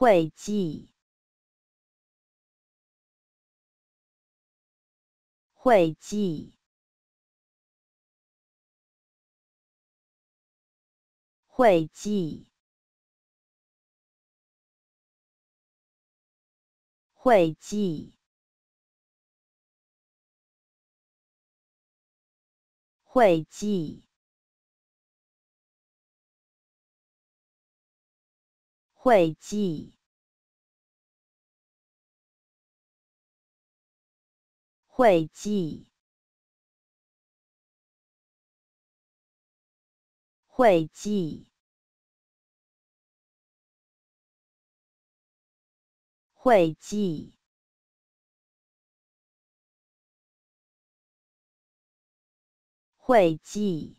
会计，会计，会计，会计，会计。会计，会计，会计，会计。